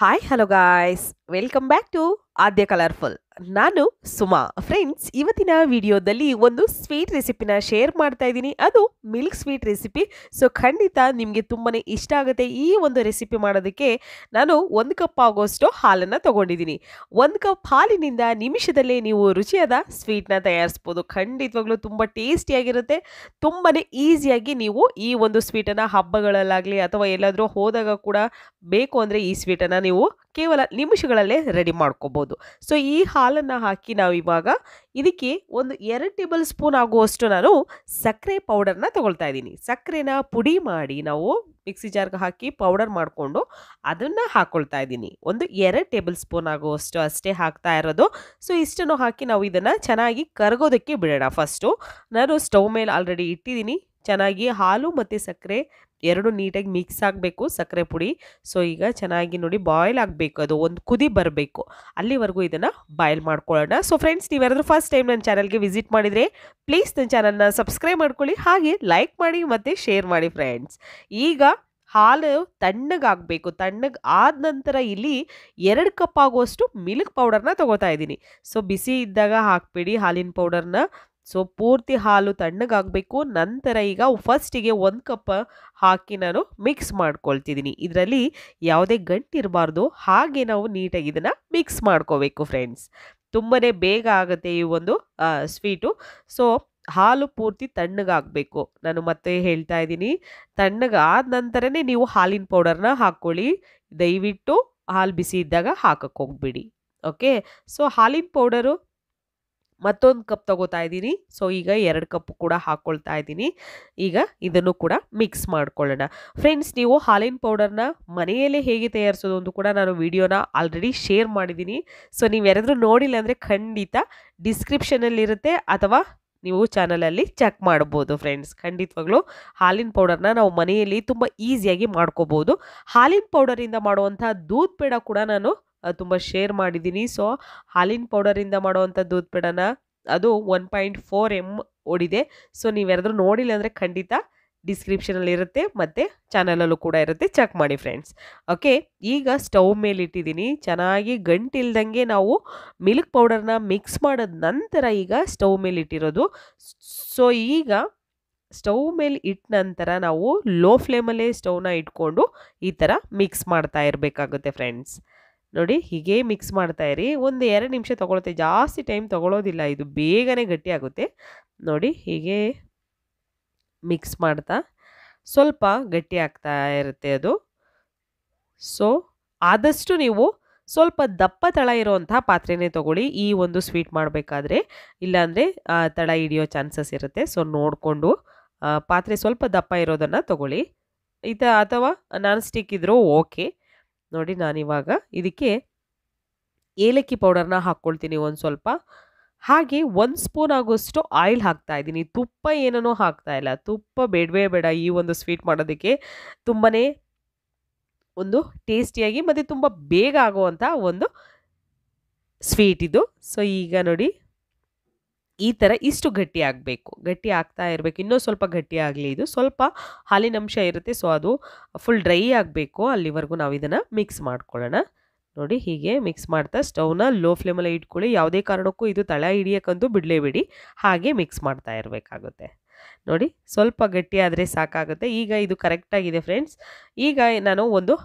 hi hello guys welcome back to Aadya colourful ನಾನು Suma friends ಇವತ್ತಿನ ವಿಡಿಯೋದಲ್ಲಿ ಒಂದು ಸ್ವೀಟ್ ರೆಸಿಪಿನ ಶೇರ್ ಮಾಡ್ತಾ ಇದ್ದೀನಿ ಅದು ಮಿಲ್ಕ್ ಸ್ವೀಟ್ ರೆಸಿಪಿ ಸೊ ಖಂಡಿತ ನಿಮಗೆ ತುಂಬಾ ಇಷ್ಟ ಆಗುತ್ತೆ ಈ ಒಂದು ರೆಸಿಪಿ ಮಾಡೋದಕ್ಕೆ ನಾನು ಒಂದು ಕಪ್ ಆಗೋಷ್ಟು ಹಾಲನ್ನು ತೊಗೊಂಡಿದ್ದೀನಿ ಒಂದು ಕಪ್ ಹಾಲಿನಿಂದ ನಿಮಿಷದಲ್ಲೇ ನೀವು ರುಚಿಯಾದ ಸ್ವೀಟ್ನ ತಯಾರಿಸ್ಬೋದು ಖಂಡಿತವಾಗ್ಲೂ ತುಂಬ ಟೇಸ್ಟಿಯಾಗಿರುತ್ತೆ ತುಂಬಾ ಈಸಿಯಾಗಿ ನೀವು ಈ ಒಂದು ಸ್ವೀಟನ್ನು ಹಬ್ಬಗಳಲ್ಲಾಗಲಿ ಅಥವಾ ಎಲ್ಲಾದರೂ ಹೋದಾಗ ಕೂಡ ಬೇಕು ಅಂದರೆ ಈ ಸ್ವೀಟನ್ನು ನೀವು ಕೇವಲ ನಿಮಿಷಗಳಲ್ಲೇ ರೆಡಿ ಮಾಡ್ಕೋಬೋದು ಸೊ ಈ ಹಾಲನ್ನು ಹಾಕಿ ನಾವು ಇವಾಗ ಇದಕ್ಕೆ ಒಂದು ಎರಡು ಟೇಬಲ್ ಸ್ಪೂನ್ ಆಗುವಷ್ಟು ನಾನು ಸಕ್ಕರೆ ಪೌಡರ್ನ ತೊಗೊಳ್ತಾ ಇದ್ದೀನಿ ಸಕ್ಕರೆನ ಪುಡಿ ಮಾಡಿ ನಾವು ಮಿಕ್ಸಿ ಜಾರ್ಗೆ ಹಾಕಿ ಪೌಡರ್ ಮಾಡಿಕೊಂಡು ಅದನ್ನು ಹಾಕ್ಕೊಳ್ತಾ ಇದ್ದೀನಿ ಒಂದು ಎರಡು ಟೇಬಲ್ ಸ್ಪೂನ್ ಆಗುವಷ್ಟು ಅಷ್ಟೇ ಹಾಕ್ತಾ ಇರೋದು ಸೊ ಇಷ್ಟನ್ನು ಹಾಕಿ ನಾವು ಇದನ್ನು ಚೆನ್ನಾಗಿ ಕರಗೋದಕ್ಕೆ ಬಿಡೋಣ ಫಸ್ಟು ನಾನು ಸ್ಟವ್ ಮೇಲೆ ಆಲ್ರೆಡಿ ಇಟ್ಟಿದ್ದೀನಿ ಚೆನ್ನಾಗಿ ಹಾಲು ಮತ್ತು ಸಕ್ಕರೆ ಎರಡು ನೀಟಾಗಿ ಮಿಕ್ಸ್ ಆಗಬೇಕು ಸಕ್ಕರೆ ಪುಡಿ ಸೊ ಈಗ ಚೆನ್ನಾಗಿ ನೋಡಿ ಬಾಯ್ಲ್ ಆಗಬೇಕು ಅದು ಒಂದು ಕುದಿ ಬರಬೇಕು ಅಲ್ಲಿವರೆಗೂ ಇದನ್ನು ಬಾಯ್ಲ್ ಮಾಡ್ಕೊಳ್ಳೋಣ ಸೊ ಫ್ರೆಂಡ್ಸ್ ನೀವೇನಾದರೂ ಫಸ್ಟ್ ಟೈಮ್ ನನ್ನ ಚಾನಲ್ಗೆ ವಿಸಿಟ್ ಮಾಡಿದರೆ ಪ್ಲೀಸ್ ನನ್ನ ಚಾನಲ್ನ ಸಬ್ಸ್ಕ್ರೈಬ್ ಮಾಡ್ಕೊಳ್ಳಿ ಹಾಗೆ ಲೈಕ್ ಮಾಡಿ ಮತ್ತು ಶೇರ್ ಮಾಡಿ ಫ್ರೆಂಡ್ಸ್ ಈಗ ಹಾಲು ತಣ್ಣಗಾಗಬೇಕು ತಣ್ಣಗೆ ಆದ ನಂತರ ಇಲ್ಲಿ ಎರಡು ಕಪ್ ಆಗುವಷ್ಟು ಮಿಲ್ಕ್ ಪೌಡರ್ನ ತೊಗೋತಾ ಇದ್ದೀನಿ ಸೊ ಬಿಸಿ ಇದ್ದಾಗ ಹಾಕಬೇಡಿ ಹಾಲಿನ ಪೌಡರ್ನ ಸೊ ಪೂರ್ತಿ ಹಾಲು ತಣ್ಣಗಾಗಬೇಕು ನಂತರ ಈಗ ಫಸ್ಟಿಗೆ ಒಂದು ಕಪ್ ಹಾಕಿ ನಾನು ಮಿಕ್ಸ್ ಮಾಡ್ಕೊಳ್ತಿದ್ದೀನಿ ಇದರಲ್ಲಿ ಯಾವುದೇ ಗಂಟಿರಬಾರ್ದು ಹಾಗೆ ನಾವು ನೀಟಾಗಿ ಇದನ್ನು ಮಿಕ್ಸ್ ಮಾಡ್ಕೋಬೇಕು ಫ್ರೆಂಡ್ಸ್ ತುಂಬಾ ಬೇಗ ಆಗುತ್ತೆ ಈ ಒಂದು ಸ್ವೀಟು ಸೊ ಹಾಲು ಪೂರ್ತಿ ತಣ್ಣಗಾಗಬೇಕು ನಾನು ಮತ್ತೆ ಹೇಳ್ತಾ ಇದ್ದೀನಿ ತಣ್ಣಗಾದ ನಂತರನೇ ನೀವು ಹಾಲಿನ ಪೌಡರ್ನ ಹಾಕ್ಕೊಳ್ಳಿ ದಯವಿಟ್ಟು ಹಾಲು ಬಿಸಿ ಇದ್ದಾಗ ಹಾಕಕ್ಕೆ ಹೋಗ್ಬಿಡಿ ಓಕೆ ಸೊ ಹಾಲಿನ ಪೌಡರು ಮತ್ತೊಂದು ಕಪ್ ತಗೋತಾ ಇದ್ದೀನಿ ಸೊ ಈಗ ಎರಡು ಕಪ್ ಕೂಡ ಹಾಕ್ಕೊಳ್ತಾ ಇದ್ದೀನಿ ಈಗ ಇದನ್ನು ಕೂಡ ಮಿಕ್ಸ್ ಮಾಡ್ಕೊಳ್ಳೋಣ ಫ್ರೆಂಡ್ಸ್ ನೀವು ಹಾಲಿನ ಪೌಡರ್ನ ಮನೆಯಲ್ಲೇ ಹೇಗೆ ತಯಾರಿಸೋದು ಅಂತ ಕೂಡ ನಾನು ವಿಡಿಯೋನ ಆಲ್ರೆಡಿ ಶೇರ್ ಮಾಡಿದ್ದೀನಿ ಸೊ ನೀವು ಯಾರಾದರೂ ನೋಡಿಲ್ಲ ಅಂದರೆ ಖಂಡಿತ ಡಿಸ್ಕ್ರಿಪ್ಷನಲ್ಲಿರುತ್ತೆ ಅಥವಾ ನೀವು ಚಾನಲಲ್ಲಿ ಚೆಕ್ ಮಾಡ್ಬೋದು ಫ್ರೆಂಡ್ಸ್ ಖಂಡಿತವಾಗ್ಲೂ ಹಾಲಿನ ಪೌಡರ್ನ ನಾವು ಮನೆಯಲ್ಲಿ ತುಂಬ ಈಸಿಯಾಗಿ ಮಾಡ್ಕೋಬೋದು ಹಾಲಿನ ಪೌಡರಿಂದ ಮಾಡುವಂಥ ದೂದ್ ಪೇಡ ಕೂಡ ನಾನು ತುಂಬ ಶೇರ್ ಮಾಡಿದ್ದೀನಿ ಸೊ ಹಾಲಿನ ಪೌಡರಿಂದ ಮಾಡುವಂಥ ದೂದ್ ಪೇಡನ ಅದು ಒನ್ ಪಾಯಿಂಟ್ ಫೋರ್ ಎಮ್ ಓಡಿದೆ ಸೊ ನೀವು ನೋಡಿಲ್ಲ ಅಂದರೆ ಖಂಡಿತ ಡಿಸ್ಕ್ರಿಪ್ಷನಲ್ಲಿ ಇರುತ್ತೆ ಮತ್ತು ಚಾನಲಲ್ಲೂ ಕೂಡ ಇರುತ್ತೆ ಚೆಕ್ ಮಾಡಿ ಫ್ರೆಂಡ್ಸ್ ಓಕೆ ಈಗ ಸ್ಟವ್ ಮೇಲೆ ಇಟ್ಟಿದ್ದೀನಿ ಚೆನ್ನಾಗಿ ಗಂಟಿಲ್ದಂಗೆ ನಾವು ಮಿಲ್ಕ್ ಪೌಡರ್ನ ಮಿಕ್ಸ್ ಮಾಡಿದ ನಂತರ ಈಗ ಸ್ಟವ್ ಮೇಲೆ ಇಟ್ಟಿರೋದು ಸೊ ಈಗ ಸ್ಟವ್ ಮೇಲೆ ಇಟ್ಟ ನಂತರ ನಾವು ಲೋ ಫ್ಲೇಮಲ್ಲೇ ಸ್ಟವ್ನ ಇಟ್ಕೊಂಡು ಈ ಥರ ಮಿಕ್ಸ್ ಮಾಡ್ತಾ ಇರಬೇಕಾಗುತ್ತೆ ಫ್ರೆಂಡ್ಸ್ ನೋಡಿ ಹೀಗೆ ಮಿಕ್ಸ್ ಮಾಡ್ತಾ ಇರಿ ಒಂದು ಎರಡು ನಿಮಿಷ ತೊಗೊಳುತ್ತೆ ಜಾಸ್ತಿ ಟೈಮ್ ತೊಗೊಳೋದಿಲ್ಲ ಇದು ಬೇಗನೆ ಗಟ್ಟಿಯಾಗುತ್ತೆ ನೋಡಿ ಹೀಗೆ ಮಿಕ್ಸ್ ಮಾಡ್ತಾ ಸ್ವಲ್ಪ ಗಟ್ಟಿ ಆಗ್ತಾ ಇರುತ್ತೆ ಅದು ಸೊ ಆದಷ್ಟು ನೀವು ಸ್ವಲ್ಪ ದಪ್ಪ ತಳ ಇರುವಂತಹ ಪಾತ್ರೆನೇ ತೊಗೊಳ್ಳಿ ಈ ಒಂದು ಸ್ವೀಟ್ ಮಾಡಬೇಕಾದ್ರೆ ಇಲ್ಲಾಂದರೆ ತಳ ಹಿಡಿಯೋ ಚಾನ್ಸಸ್ ಇರುತ್ತೆ ಸೊ ನೋಡಿಕೊಂಡು ಪಾತ್ರೆ ಸ್ವಲ್ಪ ದಪ್ಪ ಇರೋದನ್ನು ತೊಗೊಳ್ಳಿ ಇದು ಅಥವಾ ನಾನ್ ಸ್ಟಿಕ್ ಇದ್ದರೂ ಓಕೆ ನೋಡಿ ನಾನಿವಾಗ ಇದಕ್ಕೆ ಏಲಕ್ಕಿ ಪೌಡರ್ನ ಹಾಕ್ಕೊಳ್ತೀನಿ ಒಂದು ಸ್ವಲ್ಪ ಹಾಗೆ ಒಂದು ಸ್ಪೂನ್ ಆಗೋಷ್ಟು ಆಯಿಲ್ ಹಾಕ್ತಾ ಇದ್ದೀನಿ ತುಪ್ಪ ಏನೇನೋ ಹಾಕ್ತಾ ಇಲ್ಲ ತುಪ್ಪ ಬೇಡವೇ ಬೇಡ ಈ ಒಂದು ಸ್ವೀಟ್ ಮಾಡೋದಕ್ಕೆ ತುಂಬಾ ಒಂದು ಟೇಸ್ಟಿಯಾಗಿ ಮತ್ತು ತುಂಬ ಬೇಗ ಆಗುವಂಥ ಒಂದು ಸ್ವೀಟ್ ಇದು ಸೊ ಈಗ ನೋಡಿ ಈ ಥರ ಇಷ್ಟು ಗಟ್ಟಿ ಆಗಬೇಕು ಗಟ್ಟಿ ಆಗ್ತಾ ಇರಬೇಕು ಇನ್ನೂ ಸ್ವಲ್ಪ ಗಟ್ಟಿ ಆಗಲಿ ಇದು ಸ್ವಲ್ಪ ಹಾಲಿನಂಶ ಇರುತ್ತೆ ಸೊ ಅದು ಫುಲ್ ಡ್ರೈ ಆಗಬೇಕು ಅಲ್ಲಿವರೆಗೂ ನಾವು ಇದನ್ನು ಮಿಕ್ಸ್ ಮಾಡ್ಕೊಳ್ಳೋಣ ನೋಡಿ ಹೀಗೆ ಮಿಕ್ಸ್ ಮಾಡ್ತಾ ಸ್ಟವ್ನ ಲೋ ಫ್ಲೇಮಲ್ಲಿ ಇಟ್ಕೊಳ್ಳಿ ಯಾವುದೇ ಕಾರಣಕ್ಕೂ ಇದು ತಳ ಹಿಡಿಯೋಕ್ಕಂತೂ ಬಿಡಲೇಬೇಡಿ ಹಾಗೆ ಮಿಕ್ಸ್ ಮಾಡ್ತಾ ಇರಬೇಕಾಗುತ್ತೆ ನೋಡಿ ಸ್ವಲ್ಪ ಗಟ್ಟಿಯಾದರೆ ಸಾಕಾಗುತ್ತೆ ಈಗ ಇದು ಕರೆಕ್ಟಾಗಿದೆ ಫ್ರೆಂಡ್ಸ್ ಈಗ ನಾನು ಒಂದು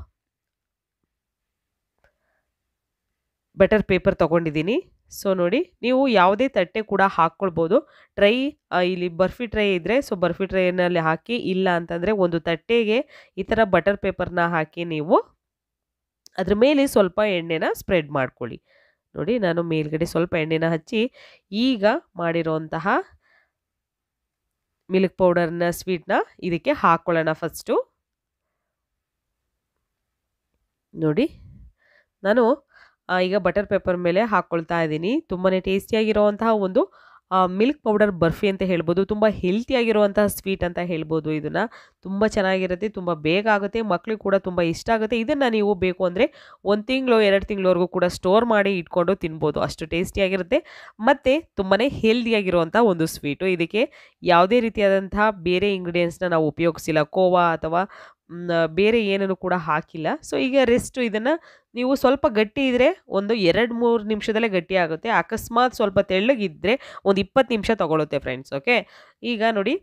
ಬಟರ್ ಪೇಪರ್ ತೊಗೊಂಡಿದ್ದೀನಿ ಸೊ ನೋಡಿ ನೀವು ಯಾವುದೇ ತಟ್ಟೆ ಕೂಡ ಹಾಕ್ಕೊಳ್ಬೋದು ಟ್ರೈ ಇಲ್ಲಿ ಬರ್ಫಿ ಟ್ರೈ ಇದ್ದರೆ ಸೊ ಬರ್ಫಿ ಟ್ರೈನಲ್ಲಿ ಹಾಕಿ ಇಲ್ಲ ಅಂತಂದರೆ ಒಂದು ತಟ್ಟೆಗೆ ಈ ಥರ ಬಟರ್ ಪೇಪರ್ನ ಹಾಕಿ ನೀವು ಅದ್ರ ಮೇಲೆ ಸ್ವಲ್ಪ ಎಣ್ಣೆನ ಸ್ಪ್ರೆಡ್ ಮಾಡ್ಕೊಳ್ಳಿ ನೋಡಿ ನಾನು ಮೇಲ್ಗಡೆ ಸ್ವಲ್ಪ ಎಣ್ಣೆನ ಹಚ್ಚಿ ಈಗ ಮಾಡಿರೋಂತಹ ಮಿಲ್ಕ್ ಪೌಡರ್ನ ಸ್ವೀಟ್ನ ಇದಕ್ಕೆ ಹಾಕ್ಕೊಳ್ಳೋಣ ಫಸ್ಟು ನೋಡಿ ನಾನು ಈಗ ಬಟರ್ ಪೇಪರ್ ಮೇಲೆ ಹಾಕ್ಕೊಳ್ತಾ ಇದ್ದೀನಿ ತುಂಬಾ ಟೇಸ್ಟಿಯಾಗಿರುವಂತಹ ಒಂದು ಮಿಲ್ಕ್ ಪೌಡರ್ ಬರ್ಫಿ ಅಂತ ಹೇಳ್ಬೋದು ತುಂಬ ಹೆಲ್ತಿಯಾಗಿರುವಂತಹ ಸ್ವೀಟ್ ಅಂತ ಹೇಳ್ಬೋದು ಇದನ್ನು ತುಂಬ ಚೆನ್ನಾಗಿರುತ್ತೆ ತುಂಬ ಬೇಗ ಆಗುತ್ತೆ ಮಕ್ಳಿಗೆ ಕೂಡ ತುಂಬ ಇಷ್ಟ ಆಗುತ್ತೆ ಇದನ್ನು ನೀವು ಬೇಕು ಅಂದರೆ ಒಂದು ತಿಂಗಳು ಎರಡು ತಿಂಗಳವರೆಗೂ ಕೂಡ ಸ್ಟೋರ್ ಮಾಡಿ ಇಟ್ಕೊಂಡು ತಿನ್ಬೋದು ಅಷ್ಟು ಟೇಸ್ಟಿಯಾಗಿರುತ್ತೆ ಮತ್ತು ತುಂಬಾ ಹೆಲ್ದಿಯಾಗಿರುವಂಥ ಒಂದು ಸ್ವೀಟು ಇದಕ್ಕೆ ಯಾವುದೇ ರೀತಿಯಾದಂಥ ಬೇರೆ ಇಂಗ್ರೀಡಿಯೆಂಟ್ಸ್ನ ನಾವು ಉಪಯೋಗಿಸಿಲ್ಲ ಕೋವಾ ಅಥವಾ ಬೇರೆ ಏನನ್ನು ಕೂಡ ಹಾಕಿಲ್ಲ ಸೊ ಈಗ ರೆಸ್ಟು ಇದನ್ನು ನೀವು ಸ್ವಲ್ಪ ಗಟ್ಟಿ ಇದ್ದರೆ ಒಂದು ಎರಡು ಮೂರು ನಿಮಿಷದಲ್ಲೇ ಗಟ್ಟಿ ಆಗುತ್ತೆ ಅಕಸ್ಮಾತ್ ಸ್ವಲ್ಪ ತೆಳ್ಳಗಿದ್ದರೆ ಒಂದು ಇಪ್ಪತ್ತು ನಿಮಿಷ ತೊಗೊಳುತ್ತೆ ಫ್ರೆಂಡ್ಸ್ ಓಕೆ ಈಗ ನೋಡಿ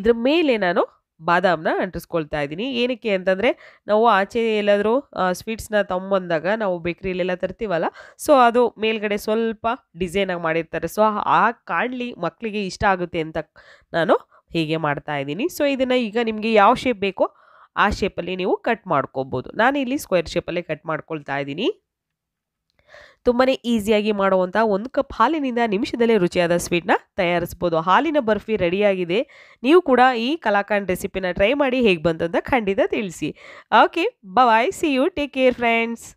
ಇದ್ರ ಮೇಲೆ ನಾನು ಬಾದಾಮನ್ನ ಅಂಟಿಸ್ಕೊಳ್ತಾ ಇದ್ದೀನಿ ಏನಕ್ಕೆ ಅಂತಂದರೆ ನಾವು ಆಚೆ ಎಲ್ಲಾದರೂ ಸ್ವೀಟ್ಸ್ನ ತೊಂಬಂದಾಗ ನಾವು ಬೇಕ್ರಿಯಲ್ಲೆಲ್ಲ ತರ್ತೀವಲ್ಲ ಸೊ ಅದು ಮೇಲ್ಗಡೆ ಸ್ವಲ್ಪ ಡಿಸೈನಾಗಿ ಮಾಡಿರ್ತಾರೆ ಸೊ ಆ ಕಾಣಲಿ ಮಕ್ಕಳಿಗೆ ಇಷ್ಟ ಆಗುತ್ತೆ ಅಂತ ನಾನು ಹೀಗೆ ಮಾಡ್ತಾ ಇದ್ದೀನಿ ಸೊ ಇದನ್ನು ಈಗ ನಿಮಗೆ ಯಾವ ಶೇಪ್ ಬೇಕೋ ಆ ಶೇಪಲ್ಲಿ ನೀವು ಕಟ್ ನಾನು ಇಲ್ಲಿ ಸ್ಕ್ವೇರ್ ಶೇಪಲ್ಲೇ ಕಟ್ ಮಾಡ್ಕೊಳ್ತಾ ಇದ್ದೀನಿ ತುಂಬಾ ಈಸಿಯಾಗಿ ಮಾಡುವಂಥ ಒಂದು ಕಪ್ ಹಾಲಿನಿಂದ ನಿಮಿಷದಲ್ಲೇ ರುಚಿಯಾದ ಸ್ವೀಟ್ನ ತಯಾರಿಸ್ಬೋದು ಹಾಲಿನ ಬರ್ಫಿ ರೆಡಿಯಾಗಿದೆ ನೀವು ಕೂಡ ಈ ಕಲಾಕಾಂಡ್ ರೆಸಿಪಿನ ಟ್ರೈ ಮಾಡಿ ಹೇಗೆ ಬಂತು ಅಂತ ಖಂಡಿತ ತಿಳಿಸಿ okay bye see you take care friends